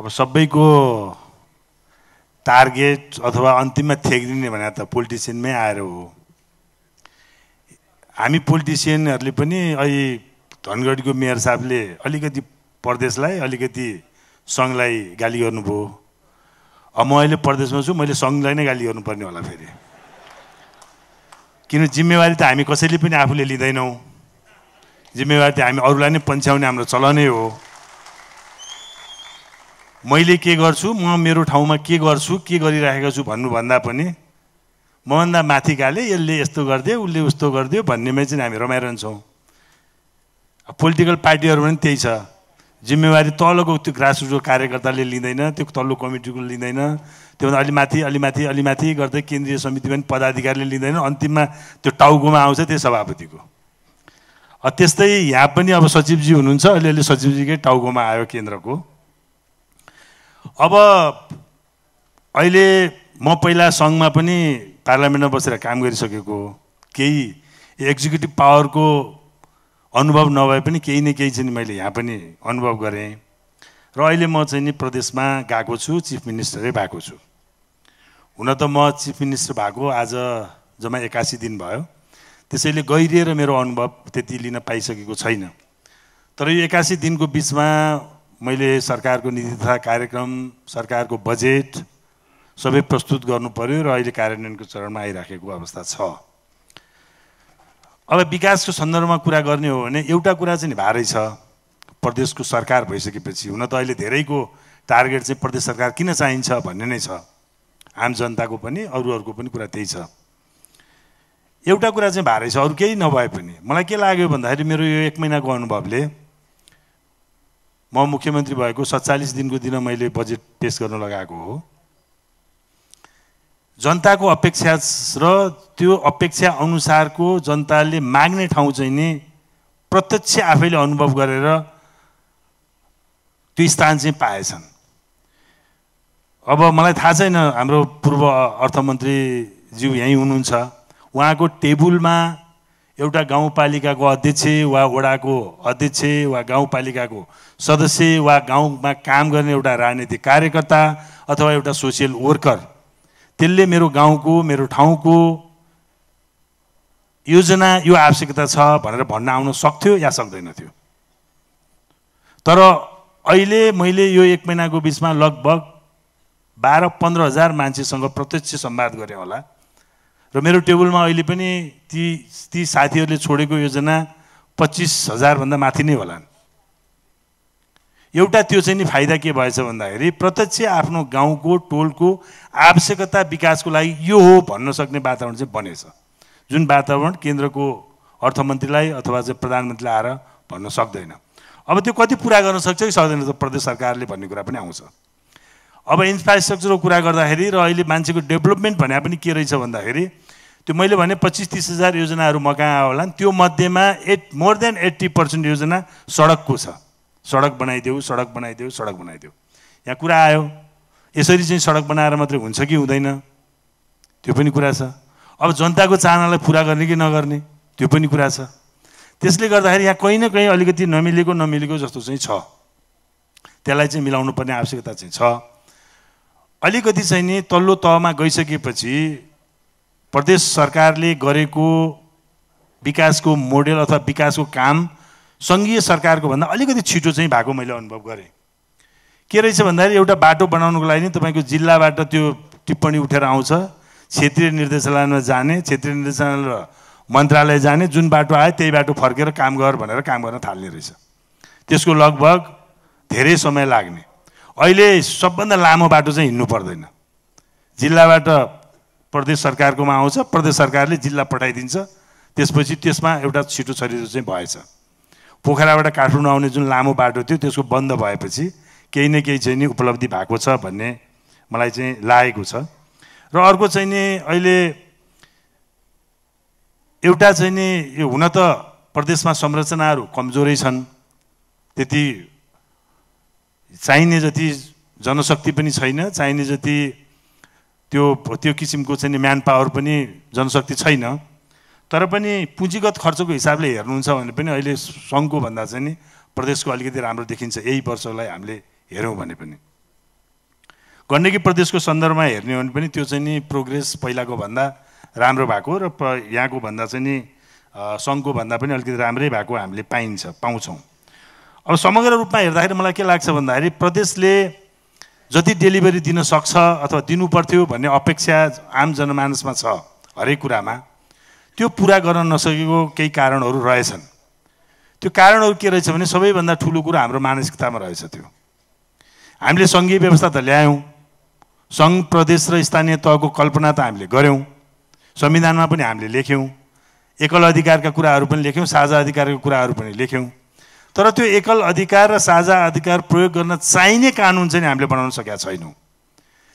अब सबैको टार्गेट अथवा अन्तिममा थ्याकिदिने भने त पोलिटिसियनमै आएर हो हामी पोलिटिसियनहरूले पनि अहिले धनगढीको मेयर साहबले अलिकति प्रदेशलाई अलिकति सङ्घलाई गाली गर्नुभयो अब म अहिले प्रदेशमा छु मैले सङ्घलाई नै गाली गर्नुपर्ने होला फेरि किन जिम्मेवारी त हामी कसैले पनि आफूले लिँदैनौँ जिम्मेवारी त हामी अरूलाई नै पन्छ्याउने हाम्रो चलनै हो मैले के गर्छु म मेरो ठाउँमा के गर्छु के गरिराखेको छु भन्नुभन्दा पनि मभन्दा माथिकाले यसले यस्तो गरिदियो उसले उस्तो गरिदियो भन्नेमै चाहिँ हामी रमाइरहन्छौँ पोलिटिकल पार्टीहरू पनि त्यही छ जिम्मेवारी तलको त्यो ग्रासरुटको कार्यकर्ताले लिँदैन त्यो तल्लो कमिटीको लिँदैन त्योभन्दा अलि माथि अलि माथि अलि माथि गर्दै केन्द्रीय समिति पनि पदाधिकारीले लिँदैन अन्तिममा त्यो टाउकोमा आउँछ त्यो सभापतिको त्यस्तै यहाँ पनि अब सचिवजी हुनुहुन्छ अलिअलि सचिवजीकै टाउकोमा आयो केन्द्रको अब अहिले म पहिला सङ्घमा पनि पार्लियामेन्टमा बसेर काम गरिसकेको केही एक्जिक्युटिभ पावरको अनुभव नभए पनि केही न केही चाहिँ मैले यहाँ पनि अनुभव गरेँ र अहिले म चाहिँ नि प्रदेशमा गएको छु चिफ मिनिस्टरै भएको छु हुन त म चिफ मिनिस्टर भएको आज जम्मा एकासी दिन भयो त्यसैले गहिरिएर मेरो अनुभव त्यति लिन पाइसकेको छैन तर यो एकासी दिनको बिचमा मैले सरकारको नीति तथा कार्यक्रम सरकारको बजेट सबै प्रस्तुत गर्नु पर्यो र अहिले कार्यान्वयनको चरणमा आइराखेको अवस्था छ अब विकासको सन्दर्भमा कुरा गर्ने हो भने एउटा कुरा चाहिँ भारै छ प्रदेशको सरकार भइसकेपछि हुन त अहिले धेरैको टार्गेट चाहिँ प्रदेश सरकार किन चाहिन्छ भन्ने नै छ आम जनताको पनि अरूहरूको पनि कुरा त्यही छ एउटा कुरा चाहिँ भारै छ अरू केही नभए पनि मलाई के लाग्यो भन्दाखेरि मेरो यो एक महिनाको अनुभवले म मुख्यमन्त्री भएको सत्तालिस दिनको दिन मैले बजेट पेस गर्न लगाएको हो जनताको अपेक्षा र त्यो अपेक्षा अनुसारको जनताले माग्ने ठाउँ चाहिँ नि प्रत्यक्ष आफैले अनुभव गरेर त्यो स्थान चाहिँ पाएछन् अब मलाई थाहा छैन हाम्रो पूर्व अर्थमन्त्रीज्यू यहीँ हुनुहुन्छ उहाँको टेबुलमा एउटा गाउँपालिकाको अध्यक्ष वा वडाको अध्यक्ष वा गाउँपालिकाको सदस्य वा गाउँमा काम गर्ने एउटा राजनीतिक कार्यकर्ता अथवा एउटा सोसियल वर्कर त्यसले मेरो गाउँको मेरो ठाउँको योजना यो आवश्यकता छ भनेर भन्न आउन सक्थ्यो या सक्दैन थियो तर अहिले मैले यो एक महिनाको बिचमा लगभग बाह्र पन्ध्र हजार मान्छेसँग प्रत्यक्ष संवाद गरेँ होला र मेरो टेबलमा अहिले पनि ती ती साथीहरूले छोडेको योजना पच्चिस हजारभन्दा माथि नै होलान् एउटा त्यो चाहिँ नि फाइदा के भएछ भन्दाखेरि प्रत्यक्ष आफ्नो गाउँको टोलको आवश्यकता विकासको लागि यो हो भन्न सक्ने वातावरण चाहिँ बनेछ जुन वातावरण केन्द्रको अर्थमन्त्रीलाई अथवा चाहिँ प्रधानमन्त्रीलाई आएर भन्न सक्दैन अब त्यो कति पुरा गर्न सक्छ कि सक्दैन त प्रदेश सरकारले भन्ने कुरा पनि आउँछ अब इन्फ्रास्ट्रक्चरको कुरा गर्दाखेरि र अहिले मान्छेको डेभलपमेन्ट भने पनि के रहेछ भन्दाखेरि त्यो मैले भने पच्चिस तिस हजार योजनाहरू म कहाँ आयो होला त्यो मध्येमा eight more than eighty percent योजना सडकको छ सडक बनाइदेऊ सडक बनाइदेऊ सडक बनाइदेऊ यहाँ कुरा आयो यसरी चाहिँ सडक बनाएर मात्रै हुन्छ कि हुँदैन त्यो पनि कुरा छ अब जनताको चाहनालाई पुरा गर्ने कि नगर्ने त्यो पनि कुरा छ त्यसले गर्दाखेरि यहाँ कहीँ न कहीँ अलिकति नमिलेको नमिलेको जस्तो चाहिँ छ त्यसलाई चाहिँ मिलाउनु पर्ने आवश्यकता चाहिँ छ अलिकति चाहिँ नि तल्लो तहमा गइसकेपछि प्रदेश सरकारले गरेको विकासको मोडेल अथवा विकासको काम सङ्घीय सरकारको भन्दा अलिकति छिटो चाहिँ भएको मैले अनुभव गरेँ के रहेछ भन्दाखेरि एउटा बाटो बनाउनुको लागि तपाईँको जिल्लाबाट त्यो टिप्पणी उठेर आउँछ क्षेत्रीय निर्देशालयमा जाने क्षेत्रीय निर्देशालय मन्त्रालय जाने जुन बाटो आयो त्यही बाटो फर्केर काम गर भनेर काम गर्न थाल्ने रहेछ त्यसको लगभग धेरै समय लाग्ने अहिले सबभन्दा लामो बाटो चाहिँ हिँड्नु पर्दैन जिल्लाबाट प्रदेश सरकारकोमा आउँछ प्रदेश सरकारले जिल्ला पठाइदिन्छ त्यसपछि त्यसमा एउटा छिटो छरिटो चाहिँ भएछ पोखराबाट काठमाडौँ आउने जुन लामो बाटो थियो त्यसको बन्द भएपछि केही न केही चाहिँ नि उपलब्धि भएको छ भन्ने मलाई चाहिँ लागेको छ र अर्को चाहिँ नि अहिले एउटा चाहिँ नि यो हुन त प्रदेशमा संरचनाहरू कमजोरै छन् त्यति चाहिने जति जनशक्ति पनि छैन चाहिने जति त्यो त्यो किसिमको चाहिँ म्यान पावर पनि जनशक्ति छैन तर पनि पुँजीगत खर्चको हिसाबले हेर्नुहुन्छ भने पनि अहिले सङ्घको भन्दा चाहिँ नि प्रदेशको अलिकति राम्रो देखिन्छ यही वर्षलाई हामीले हेऱ्यौँ भने पनि गण्डकी प्रदेशको सन्दर्भमा हेर्ने हो भने पनि त्यो चाहिँ नि प्रोग्रेस पहिलाको भन्दा राम्रो भएको र यहाँको भन्दा चाहिँ नि सङ्घको भन्दा पनि अलिकति राम्रै भएको हामीले पाइन्छ पाउँछौँ अब समग्र रूपमा हेर्दाखेरि मलाई के लाग्छ भन्दाखेरि प्रदेशले जति डेलिभरी दिन सक्छ अथवा दिनुपर्थ्यो भन्ने अपेक्षा आम जनमानसमा छ हरेक कुरामा त्यो पुरा गर्न नसकेको केही कारणहरू रहेछन् त्यो कारणहरू के रहेछ भने सबैभन्दा ठुलो कुरो हाम्रो मानसिकतामा रहेछ त्यो हामीले सङ्घीय व्यवस्था त ल्यायौँ सङ्घ प्रदेश र स्थानीय तहको कल्पना त हामीले गऱ्यौँ संविधानमा पनि हामीले लेख्यौँ एकल अधिकारका कुराहरू पनि लेख्यौँ साझा अधिकारका कुराहरू पनि लेख्यौँ तर त्यो एकल अधिकार र साझा अधिकार प्रयोग गर्न चाहिने कानुन चाहिँ हामीले बनाउन सकेका छैनौँ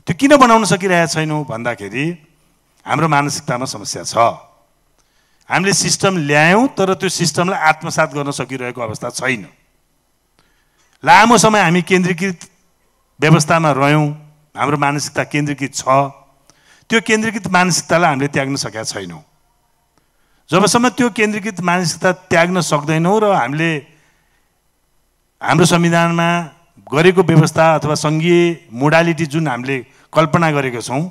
त्यो किन बनाउन सकिरहेका छैनौँ भन्दाखेरि हाम्रो मानसिकतामा समस्या छ हामीले सिस्टम ल्यायौँ तर त्यो सिस्टमलाई आत्मसात गर्न सकिरहेको अवस्था छैन लामो समय हामी केन्द्रीकृत व्यवस्थामा रह्यौँ हाम्रो मानसिकता केन्द्रीकृत छ त्यो केन्द्रीकृत मानसिकतालाई हामीले त्याग्न सकेका छैनौँ जबसम्म त्यो केन्द्रीकृत मानसिकता त्याग्न सक्दैनौँ र हामीले हाम्रो संविधानमा गरेको व्यवस्था अथवा सङ्घीय मोडालिटी जुन हामीले कल्पना गरेका छौँ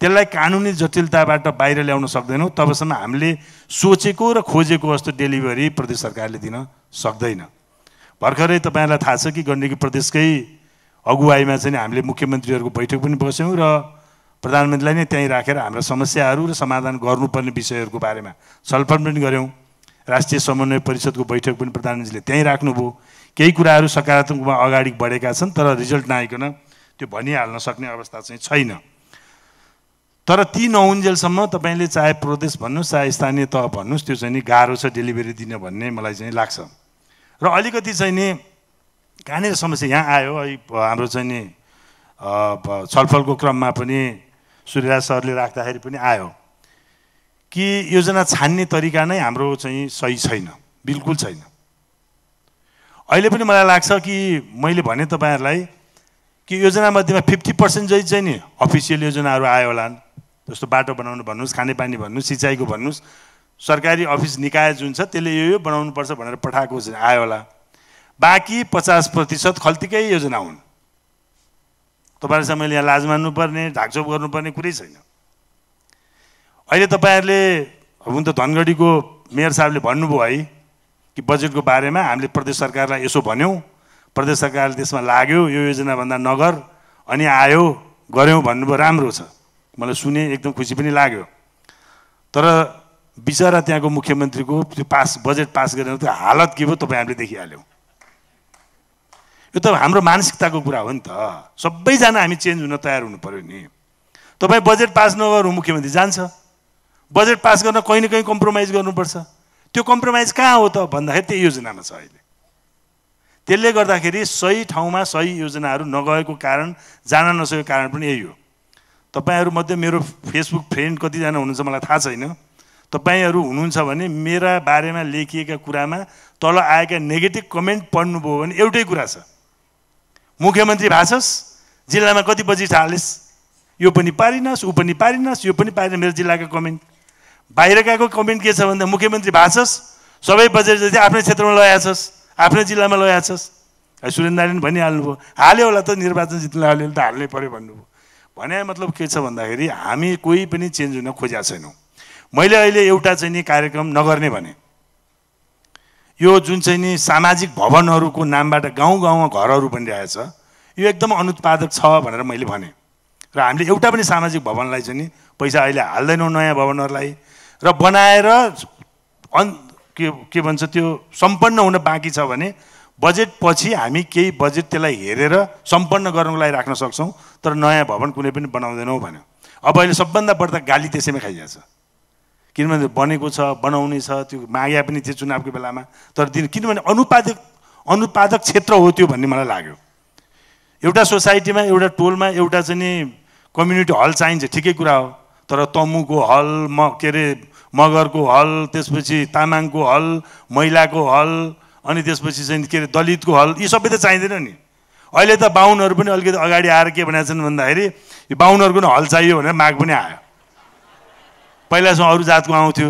त्यसलाई कानुनी जटिलताबाट बाहिर ल्याउन सक्दैनौँ तबसम्म हामीले सोचेको र खोजेको जस्तो डेलिभरी प्रदेश सरकारले दिन सक्दैन भर्खरै तपाईँलाई थाहा छ कि गण्डकी प्रदेशकै अगुवाईमा चाहिँ हामीले मुख्यमन्त्रीहरूको बैठक पनि बस्यौँ र प्रधानमन्त्रीलाई नै त्यहीँ राखेर हाम्रा समस्याहरू र समाधान गर्नुपर्ने विषयहरूको बारेमा छलफल पनि गऱ्यौँ राष्ट्रिय समन्वय परिषदको बैठक पनि प्रधानमन्त्रीले त्यहीँ राख्नुभयो केही कुराहरू सकारात्मक रूपमा अगाडि बढेका छन् तर रिजल्ट नआइकन त्यो भनिहाल्न सक्ने अवस्था चाहिँ छैन तर ती नहुन्जेलसम्म तपाईँले चाहे प्रदेश भन्नुहोस् चाहे स्थानीय तह भन्नुहोस् त्यो चाहिँ नि गाह्रो छ डेलिभरी दिन भन्ने मलाई चाहिँ लाग्छ र अलिकति चाहिँ नि कहाँनिर समस्या यहाँ आयो हाम्रो चाहिँ नि छलफलको क्रममा पनि सूर्यराज सरले राख्दाखेरि पनि आयो कि योजना छान्ने तरिका नै हाम्रो चाहिँ सही छैन बिल्कुल छैन अहिले पनि मलाई लाग्छ कि मैले भने तपाईँहरूलाई कि योजनामध्येमा फिफ्टी पर्सेन्ट जति चाहिँ नि अफिसियल योजनाहरू आयो होलान् जस्तो बाटो बनाउनु भन्नुहोस् खानेपानी भन्नुहोस् सिँचाइको भन्नुहोस् सरकारी अफिस निकाय जुन छ त्यसले यो यो बनाउनुपर्छ भनेर पठाएको आयो होला बाँकी पचास प्रतिशत खल्तीकै योजना हुन् तपाईँहरूसँग मैले यहाँ लाज मान्नुपर्ने ढाकझोप गर्नुपर्ने कुरै छैन अहिले तपाईँहरूले हुन त धनगढीको मेयर साहबले भन्नुभयो है कि बजेटको बारेमा हामीले प्रदेश सरकारलाई यसो भन्यौँ प्रदेश सरकारले त्यसमा लाग्यो यो योजनाभन्दा नगर अनि आयो गऱ्यौँ भन्नुभयो राम्रो छ मलाई सुने एकदम खुसी पनि लाग्यो तर बिचरा त्यहाँको मुख्यमन्त्रीको त्यो पास बजेट पास गरेर त्यो हालत के भयो तपाईँ हामीले देखिहाल्यौँ यो त हाम्रो मानसिकताको कुरा हो नि त सबैजना हामी चेन्ज हुन तयार हुनु पऱ्यो नि तपाईँ बजेट पास नगरौँ मुख्यमन्त्री जान्छ बजेट पास गर्न कहीँ न कहीँ कम्प्रोमाइज गर्नुपर्छ त्यो कम्प्रोमाइज कहाँ हो त भन्दाखेरि त्यो योजनामा छ अहिले त्यसले गर्दाखेरि सही ठाउँमा सही योजनाहरू नगएको कारण जान नसकेको कारण पनि यही हो तपाईँहरूमध्ये मेरो फेसबुक फ्रेन्ड कतिजना हुनुहुन्छ मलाई थाहा छैन तपाईँहरू हुनुहुन्छ भने मेरा बारेमा लेखिएका कुरामा तल आएका नेगेटिभ कमेन्ट पढ्नुभयो भने एउटै कुरा छ मुख्यमन्त्री भाषस् जिल्लामा कति बजी ठालेस् यो पनि पारिनस् ऊ पनि पारिनस् यो पनि पारिन मेरो जिल्लाका कमेन्ट बाहिर गएको कमेन्ट के छ भन्दा मुख्यमन्त्री भाषस् सबै बजेट जति आफ्नै क्षेत्रमा लगाएछस् आफ्नै जिल्लामा लगाएछस् सुरेन्द्रनारायण भनिहाल्नुभयो हाल्यो होला त निर्वाचन जित्नु हाल्यो त हाल्नै पऱ्यो भन्नुभयो भने मतलब के छ भन्दाखेरि हामी कोही पनि चेन्ज हुन खोजेका छैनौँ मैले अहिले एउटा चाहिँ नि कार्यक्रम नगर्ने भने यो जुन चाहिँ नि सामाजिक भवनहरूको नामबाट गाउँ गाउँमा घरहरू बनिरहेछ यो एकदम अनुत्पादक छ भनेर मैले भने र हामीले एउटा पनि सामाजिक भवनलाई चाहिँ नि पैसा अहिले हाल्दैनौँ नयाँ भवनहरूलाई र बनाएर अन् के के भन्छ त्यो सम्पन्न हुन बाँकी छ भने बजेट पछि हामी केही बजेट त्यसलाई हेरेर सम्पन्न गर्नुको लागि राख्न सक्छौँ तर नयाँ भवन कुनै पनि बनाउँदैनौँ भन्यो अब अहिले सबभन्दा बढ्दा गाली त्यसैमा खाइरहेछ किनभने बनेको छ बनाउने छ त्यो माग्या पनि थियो चुनावको बेलामा तर दिन किनभने अनुपादक अनुपादक क्षेत्र हो त्यो भन्ने मलाई लाग्यो एउटा सोसाइटीमा एउटा टोलमा एउटा चाहिँ नि कम्युनिटी हल चाहिन्छ ठिकै कुरा हो तर तमुको हल म के अरे मगरको हल त्यसपछि तामाङको हल महिलाको हल अनि त्यसपछि चाहिँ के अरे दलितको हल यी सबै त चाहिँदैन नि अहिले त बाहुनहरू पनि अलिकति अगाडि आएर के भनेको छन् भन्दाखेरि यो बाहुनहरूको हल चाहियो भनेर माग पनि आयो पहिलासम्म अरू जातको आउँथ्यो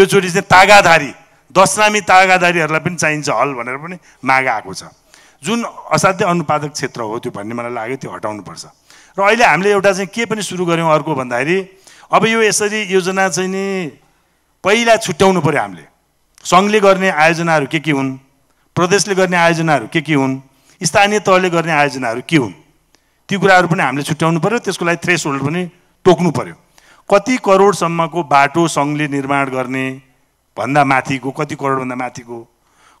योचोटि चाहिँ तागाधारी दशनामी तागाधारीहरूलाई पनि चाहिन्छ हल भनेर पनि माग आएको छ जुन असाध्य अनुपादक क्षेत्र हो त्यो भन्ने मलाई लाग्यो त्यो हटाउनुपर्छ र अहिले हामीले एउटा चाहिँ के पनि सुरु गऱ्यौँ अर्को भन्दाखेरि अब यो यसरी योजना चाहिँ नि पहिला छुट्याउनु पऱ्यो हामीले सङ्घले गर्ने आयोजनाहरू के के हुन् प्रदेशले गर्ने आयोजनाहरू के के हुन् स्थानीय तहले गर्ने आयोजनाहरू के हुन् ती कुराहरू पनि हामीले छुट्याउनु पऱ्यो त्यसको लागि थ्रेस होल्ड पनि तोक्नु पऱ्यो कति करोडसम्मको बाटो सङ्घले निर्माण गर्ने भन्दा माथिको कति करोडभन्दा माथिको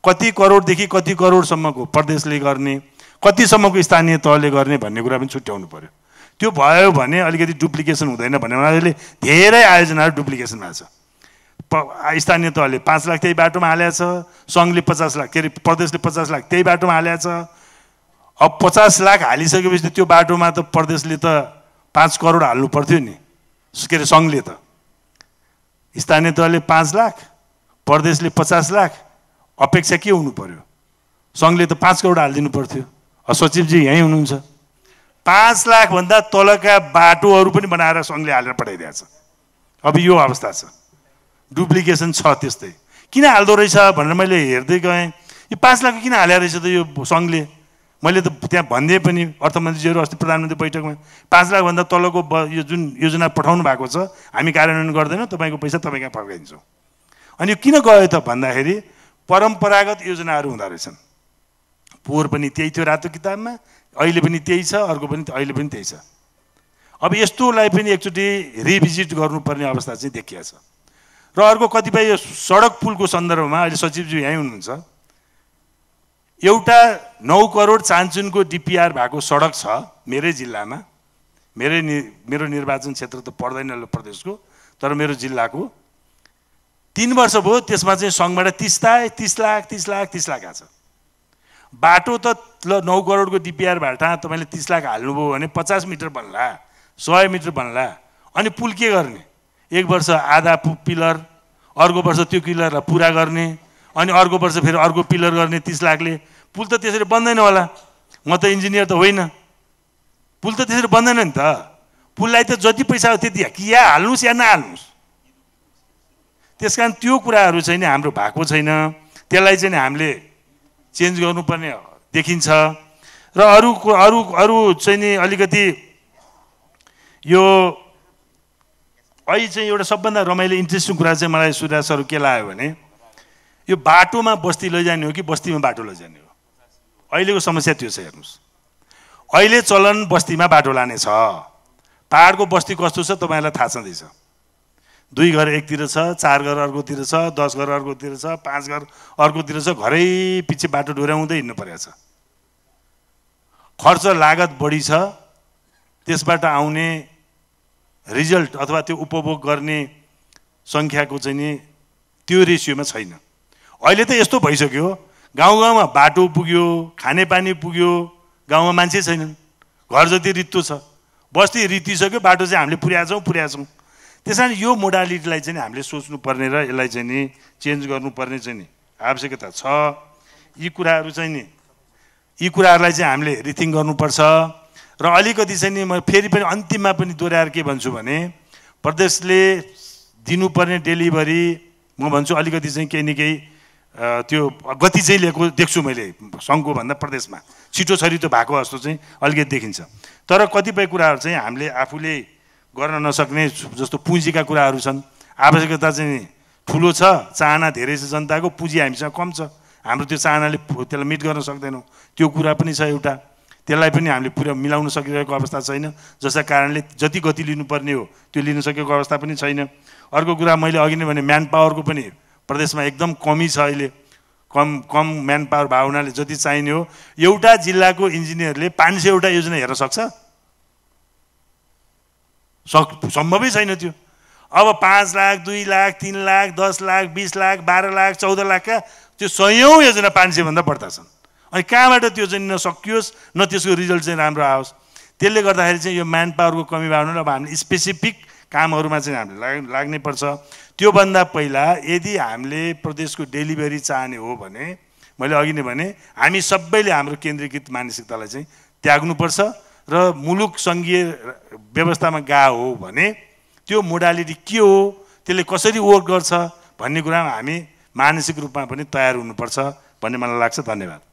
कति करोडदेखि कति करोडसम्मको प्रदेशले गर्ने कतिसम्मको स्थानीय तहले गर्ने भन्ने कुरा पनि छुट्याउनु पऱ्यो त्यो भयो भने अलिकति डुप्लिकेसन हुँदैन भन्ने उनीहरूले धेरै आयोजनाहरू डुप्लिकेसन भएको छ स्थानीय तहले पाँच लाख त्यही बाटोमा हालेको छ सङ्घले पचास लाख के अरे प्रदेशले पचास लाख त्यही बाटोमा हालेको छ अब पचास लाख हालिसकेपछि त्यो बाटोमा त प्रदेशले त पाँच करोड हाल्नु पर्थ्यो नि के अरे सङ्घले त स्थानीय तहले पाँच लाख प्रदेशले पचास लाख अपेक्षा के हुनु पऱ्यो सङ्घले त पाँच करोड हालिदिनु पर्थ्यो सचिवजी यहीँ हुनुहुन्छ पाँच लाखभन्दा तलका बाटोहरू पनि बनाएर सङ्घले हालेर पठाइदिएको छ अब यो अवस्था छ डुप्लिकेसन छ त्यस्तै किन हाल्दो रहेछ भनेर मैले हेर्दै गएँ यो पाँच लाख किन हालेको रहेछ त यो सङ्घले मैले त त्यहाँ भनिदिएँ पनि अर्थमन्त्रीज्यूहरू अस्ति प्रधानमन्त्री बैठकमा पाँच लाखभन्दा तलको ब यो जुन योजना पठाउनु भएको छ हामी कार्यान्वयन गर्दैनौँ तपाईँको पैसा तपाईँ कहाँ फर्काइदिन्छौँ अनि यो किन गयो त भन्दाखेरि परम्परागत योजनाहरू हुँदो रहेछन् पोहोर पनि त्यही थियो रातो किताबमा अहिले पनि त्यही छ अर्को पनि अहिले पनि त्यही छ अब यस्तोलाई पनि एकचोटि रिभिजिट गर्नुपर्ने अवस्था चाहिँ देखिया छ र अर्को कतिपय यो सडक पुलको सन्दर्भमा अहिले सचिवज्यू यहीँ हुनुहुन्छ एउटा नौ करोड चान्चुनको डिपिआर भएको सडक छ मेरै जिल्लामा मेरै नि मेरो निर्वाचन क्षेत्र त पर्दैन प्रदेशको तर मेरो जिल्लाको तिन वर्ष भयो त्यसमा चाहिँ सङ्घबाट तिस्ता तिस लाख तिस लाख तिस लाख आएको छ बाटो त ल नौ करोडको डिपिआर भाटा तपाईँले तिस लाख हाल्नुभयो भने पचास मिटर बन्ला सय मिटर बन्ला अनि पुल के गर्ने एक वर्ष आधा पिलर अर्को वर्ष त्यो पिलरलाई पुरा गर्ने अनि अर्को वर्ष फेरि अर्को पिलर गर्ने तिस लाखले पुल त त्यसरी बन्दैन होला म त इन्जिनियर त होइन पुल त त्यसरी बन्दैन नि त पुललाई त जति पैसा हो त्यति या हाल्नुहोस् या नहाल्नुहोस् त्यस कारण त्यो कुराहरू चाहिँ नि हाम्रो भएको छैन त्यसलाई चाहिँ हामीले चेन्ज गर्नुपर्ने देखिन्छ र अरू अरू अरू चाहिँ नि अलिकति यो अहिले चाहिँ एउटा सबभन्दा रमाइलो इन्ट्रेस्टिङ कुरा चाहिँ मलाई सर के लाग्यो भने यो बाटोमा बस्ती लैजाने हो कि बस्तीमा बाटो लैजाने हो अहिलेको समस्या त्यो छ हेर्नुहोस् अहिले चलन बस्तीमा बाटो लाने छ पाहाडको बस्ती कस्तो छ तपाईँहरूलाई थाहा छँदैछ दुई घर एकतिर छ चार घर अर्कोतिर छ दस घर अर्कोतिर छ पाँच घर अर्कोतिर छ घरै पछि बाटो डोर्याउँदै हिँड्नु परेको छ खर्च लागत बढी छ त्यसबाट आउने रिजल्ट अथवा त्यो उपभोग गर्ने सङ्ख्याको चाहिँ नि त्यो रेसियोमा छैन अहिले त यस्तो भइसक्यो गाउँ गाउँमा बाटो पुग्यो खानेपानी पुग्यो गाउँमा मान्छे छैनन् घर जति रित्तो छ बस्ती रितिसक्यो बाटो चाहिँ हामीले पुर्याएछौँ पुर्याएछौँ त्यस कारण यो मोडालिटीलाई चाहिँ हामीले सोच्नुपर्ने र यसलाई चाहिँ नि चेन्ज गर्नुपर्ने चाहिँ नि आवश्यकता छ यी कुराहरू चाहिँ नि यी कुराहरूलाई चाहिँ हामीले रिथिङ गर्नुपर्छ र अलिकति चाहिँ नि म फेरि पनि अन्तिममा पनि दोहोऱ्याएर के भन्छु भने प्रदेशले दिनुपर्ने डेलिभरी म भन्छु अलिकति चाहिँ केही न केही त्यो गति चाहिँ लिएको देख्छु मैले सङ्घको भन्दा प्रदेशमा छिटो छरिटो भएको जस्तो चाहिँ अलिकति देखिन्छ तर कतिपय कुराहरू चाहिँ हामीले आफूले गर्न नसक्ने जस्तो पुँजीका कुराहरू छन् आवश्यकता चाहिँ ठुलो छ चाहना धेरै छ जनताको पुँजी हामीसँग कम छ हाम्रो त्यो चाहनाले त्यसलाई मिट गर्न सक्दैनौँ त्यो कुरा पनि छ एउटा त्यसलाई पनि हामीले पुरा मिलाउन सकिरहेको अवस्था छैन जसका कारणले जति गति लिनुपर्ने हो त्यो लिन सकेको अवस्था पनि छैन अर्को कुरा मैले अघि नै भने म्यान पावरको पनि प्रदेशमा एकदम कमी छ अहिले कम कम म्यान पावर भएको हुनाले जति चाहिने हो एउटा जिल्लाको इन्जिनियरले पाँच सयवटा योजना हेर्न सक्छ सक सम्भवै छैन त्यो अब पाँच लाख दुई लाख तिन लाख दस लाख बिस लाख बाह्र लाख चौध लाखका त्यो सयौँ योजना पाँच सयभन्दा बढ्दा छन् अनि कहाँबाट त्यो चाहिँ न सकियोस् न त्यसको रिजल्ट चाहिँ राम्रो आओस् त्यसले गर्दाखेरि चाहिँ यो म्यान पावरको कमी भएन अब हामीले स्पेसिफिक कामहरूमा चाहिँ हामीले लाग लाग्नैपर्छ त्योभन्दा पहिला यदि हामीले प्रदेशको डेलिभरी चाहने हो भने मैले अघि नै भने हामी सबैले हाम्रो केन्द्रीकृत मानसिकतालाई चाहिँ त्याग्नुपर्छ र मुलुक सङ्घीय व्यवस्थामा गा हो भने त्यो मोडालिटी के हो त्यसले कसरी वर्क गर्छ भन्ने कुरामा हामी मानसिक रूपमा पनि तयार हुनुपर्छ भन्ने मलाई लाग्छ धन्यवाद